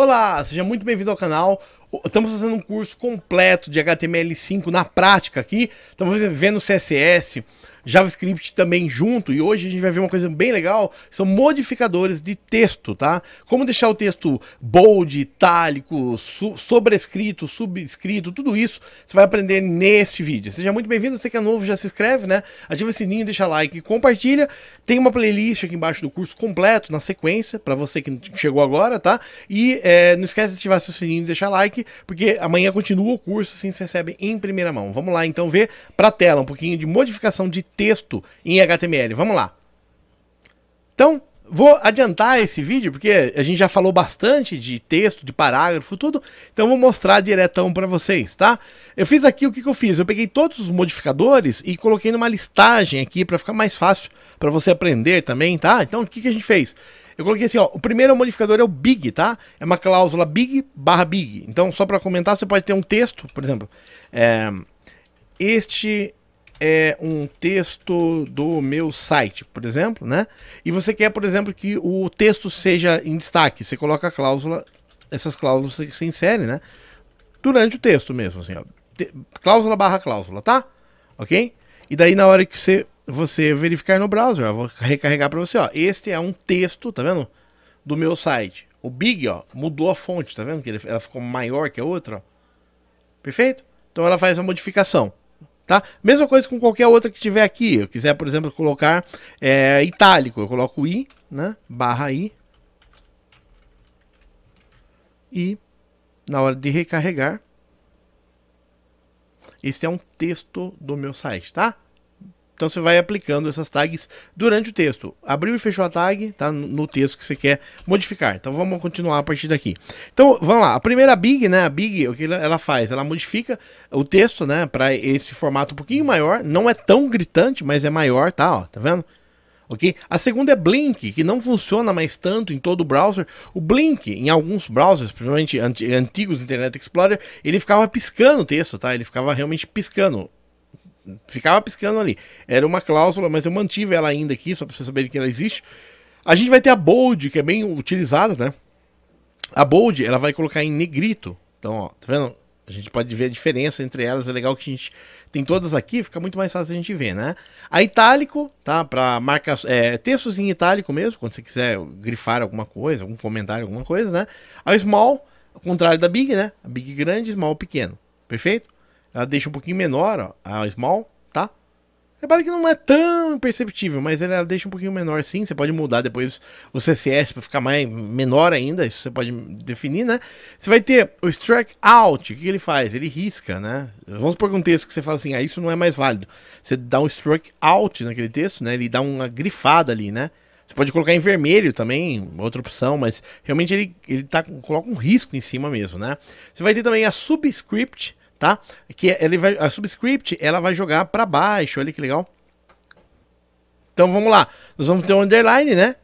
Olá, seja muito bem-vindo ao canal. Estamos fazendo um curso completo de HTML5 na prática aqui. Estamos vendo CSS, JavaScript também junto. E hoje a gente vai ver uma coisa bem legal: são modificadores de texto, tá? Como deixar o texto bold, itálico, su sobrescrito, subscrito, tudo isso você vai aprender neste vídeo. Seja muito bem-vindo. Você que é novo, já se inscreve, né? Ativa o sininho, deixa like, compartilha. Tem uma playlist aqui embaixo do curso completo, na sequência, para você que chegou agora, tá? E é, não esquece de ativar seu sininho e deixar like destaque, porque amanhã continua o curso, sim, se recebe em primeira mão. Vamos lá então ver para a tela um pouquinho de modificação de texto em HTML. Vamos lá. Então, Vou adiantar esse vídeo porque a gente já falou bastante de texto, de parágrafo, tudo. Então vou mostrar diretão para vocês, tá? Eu fiz aqui o que, que, eu fiz. Eu peguei todos os modificadores e coloquei numa listagem aqui para ficar mais fácil para você aprender também, tá? Então o que, que a gente fez? Eu coloquei assim, ó, o primeiro modificador é o big, tá? É uma cláusula big barra big. Então só para comentar, você pode ter um texto, por exemplo, é, este é, um texto do meu site, por exemplo, né? E você quer, por exemplo, que o texto seja em destaque, você coloca a cláusula, essas cláusulas que se insere, né? Durante o texto mesmo, assim, ó. Cláusula barra cláusula, tá? Ok? E daí na hora que você, você verificar no browser, eu vou recarregar para você, ó. Este é um texto, tá vendo? Do meu site. O Big, ó, mudou a fonte, tá vendo? Que ele, ela ficou maior que a outra, ó. Perfeito? Então ela faz a modificação. Tá? Mesma coisa com qualquer outra que tiver aqui. Eu quiser, por exemplo, colocar é, itálico, eu coloco I, né? Barra I. E na hora de recarregar, esse é um texto do meu site, tá? Então você vai aplicando essas tags durante o texto. Abriu e fechou a tag, tá? No texto que você quer modificar. Então vamos continuar a partir daqui. Então vamos lá. A primeira big, né? A big, o que ela faz? Ela modifica o texto, né? Para esse formato um pouquinho maior. Não é tão gritante, mas é maior, tá? Ó, tá vendo? ok? A segunda é Blink, que não funciona mais tanto em todo o browser. O Blink, em alguns browsers, principalmente antigos Internet Explorer, ele ficava piscando o texto, tá? Ele ficava realmente piscando ficava piscando ali. Era uma cláusula, mas eu mantive ela ainda aqui, só para vocês saberem que ela existe. A gente vai ter a bold, que é bem utilizada, né? A bold, ela vai colocar em negrito. Então, ó, tá vendo? A gente pode ver a diferença entre elas. É legal que a gente tem todas aqui, fica muito mais fácil a gente ver, né? A itálico, tá? Para marcas, é, textos em itálico mesmo, quando você quiser grifar alguma coisa, algum comentário, alguma coisa, né? A small, ao contrário da big, né? A big grande, small pequeno. Perfeito? Ela deixa um pouquinho menor, ó, a small, tá? Repara que não é tão imperceptível, mas ela deixa um pouquinho menor sim. Você pode mudar depois o CSS para ficar mais, menor ainda, isso você pode definir, né? Você vai ter o strike out, o que ele faz? Ele risca, né? Vamos por um texto que você fala assim, ah, isso não é mais válido. Você dá um strike out naquele texto, né? Ele dá uma grifada ali, né? Você pode colocar em vermelho também, outra opção, mas realmente ele, ele tá, coloca um risco em cima mesmo, né? Você vai ter também a subscript, tá? Que ele vai, a subscript ela vai jogar para baixo, olha que legal. Então vamos lá, nós vamos ter o underline, né?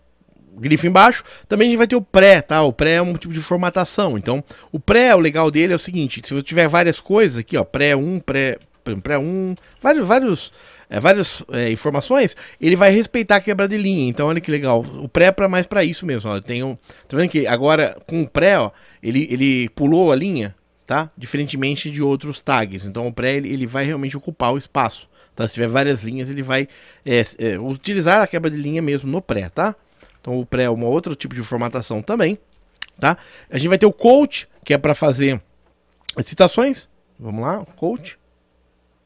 Grifo embaixo. Também a gente vai ter o pré, tá? O pré é um tipo de formatação. Então, o pré, o legal dele é o seguinte: se você tiver várias coisas aqui, ó, pré 1, pré, pré 1, vários, vários, é, várias é, informações, ele vai respeitar a quebra de linha. Então, olha que legal. O pré é pra, mais para isso mesmo. Ó. Tem um, tá vendo que agora com o pré, ó, ele, ele pulou a linha tá? Diferentemente de outros tags. Então o pré ele, ele vai realmente ocupar o espaço, tá? Se tiver várias linhas, ele vai é, é, utilizar a quebra de linha mesmo no pré, tá? Então o pré é um outro tipo de formatação também, tá? A gente vai ter o coach, que é para fazer citações. Vamos lá, coach,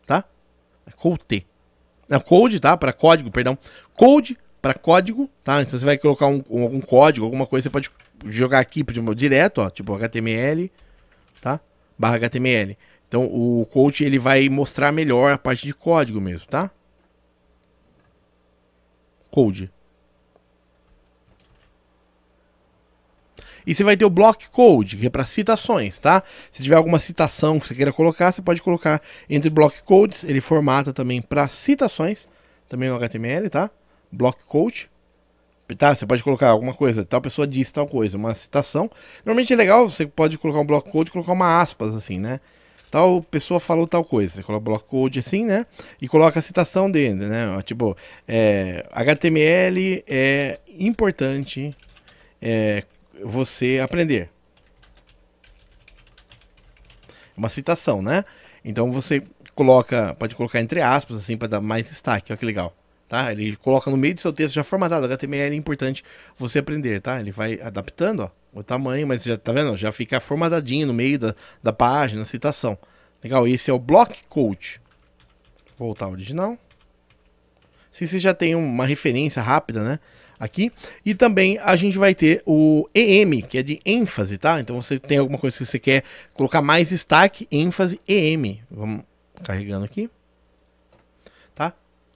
tá? É code É code, tá? Para código, perdão. Code para código, tá? Então você vai colocar um, algum código, alguma coisa, você pode jogar aqui tipo, direto, ó, tipo HTML, tá? barra HTML. Então o coach ele vai mostrar melhor a parte de código mesmo, tá? Code. E você vai ter o block code, que é para citações, tá? Se tiver alguma citação que você queira colocar, você pode colocar entre block codes, ele formata também para citações, também no HTML, tá? Block code. Tá, você pode colocar alguma coisa, tal pessoa disse tal coisa, uma citação. Normalmente é legal, você pode colocar um block code e colocar uma aspas, assim, né? Tal pessoa falou tal coisa. Você coloca o block code assim, né? E coloca a citação dele, né? Tipo, é, HTML é importante é, você aprender. Uma citação, né? Então você coloca, pode colocar entre aspas, assim, para dar mais destaque. Olha que legal tá? Ele coloca no meio do seu texto já formatado. HTML é importante você aprender, tá? Ele vai adaptando, ó, o tamanho, mas já tá vendo? Já fica formatadinho no meio da, da página, citação. Legal, esse é o Block Code. Voltar ao original. Se você já tem uma referência rápida, né? Aqui. E também a gente vai ter o EM, que é de ênfase, tá? Então você tem alguma coisa que você quer colocar mais destaque, ênfase, EM. Vamos carregando aqui. Tá?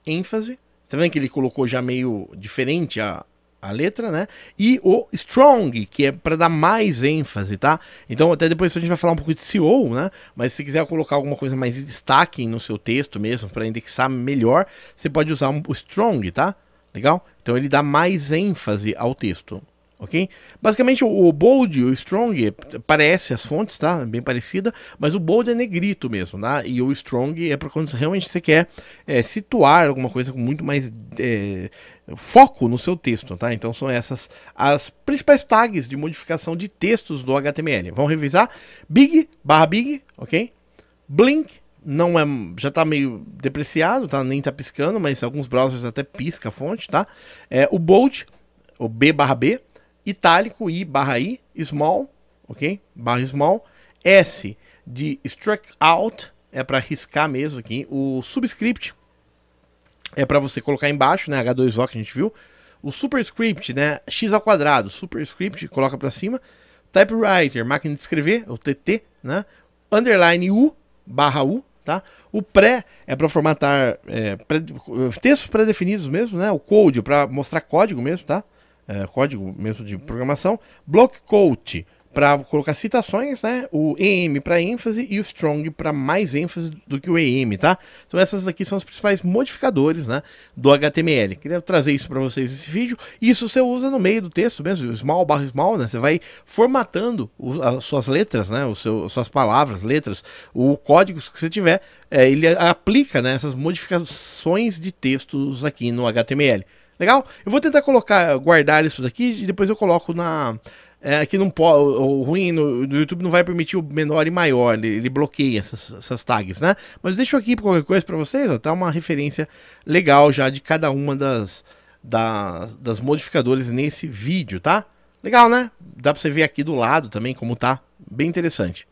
ênfase Tá vendo que ele colocou já meio diferente a, a letra, né? E o strong, que é para dar mais ênfase, tá? Então, até depois a gente vai falar um pouco de CEO, né? Mas se quiser colocar alguma coisa mais de destaque no seu texto mesmo, para indexar melhor, você pode usar o strong, tá? Legal? Então, ele dá mais ênfase ao texto ok? Basicamente, o bold e o strong é, parece as fontes, tá? Bem parecida, mas o bold é negrito mesmo, tá? E o strong é para quando realmente você quer é, situar alguma coisa com muito mais é, foco no seu texto, tá? Então são essas as principais tags de modificação de textos do HTML. Vamos revisar? Big barra big, ok? Blink não é já está meio depreciado, tá? Nem está piscando, mas alguns browsers até pisca a fonte, tá? É, o bold, o B B itálico, I barra I, small, ok? Barra small. S de struck out, é para riscar mesmo aqui. O subscript é para você colocar embaixo, né? H2O que a gente viu. O superscript, né? X ao quadrado, superscript, coloca para cima. Typewriter, máquina de escrever, o TT, né? Underline U, barra U, tá? O pré é para formatar é, pré, textos pré-definidos mesmo, né? O code para mostrar código mesmo, tá? é, código mesmo de programação, block quote para colocar citações, né? O EM para ênfase e o strong para mais ênfase do que o EM, tá? Então essas aqui são os principais modificadores, né, do HTML. Queria trazer isso para vocês esse vídeo. Isso você usa no meio do texto mesmo, small barra small, né? Você vai formatando o, as suas letras, né? O seu, suas palavras, letras, o código que você tiver, é, ele aplica né, essas modificações de textos aqui no HTML. Legal? Eu vou tentar colocar, guardar isso daqui e depois eu coloco na. É, que não pode, o ruim no, no, YouTube não vai permitir o menor e maior, ele, ele bloqueia essas, essas, tags, né? Mas deixo aqui qualquer coisa para vocês, ó, tá uma referência legal já de cada uma das, das, das modificadores nesse vídeo, tá? Legal, né? Dá para você ver aqui do lado também como tá, bem interessante.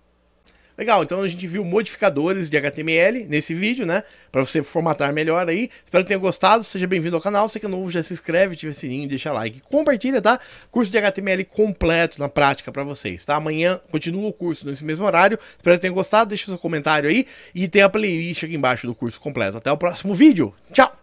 Legal, então a gente viu modificadores de HTML nesse vídeo, né? Para você formatar melhor aí. Espero que tenha gostado, seja bem-vindo ao canal. Você é novo, já se inscreve, ativa o sininho, deixa like, compartilha, tá? Curso de HTML completo na prática para vocês, tá? Amanhã continua o curso nesse mesmo horário. Espero que tenha gostado, deixa o seu comentário aí e tem a playlist aqui embaixo do curso completo. Até o próximo vídeo. Tchau!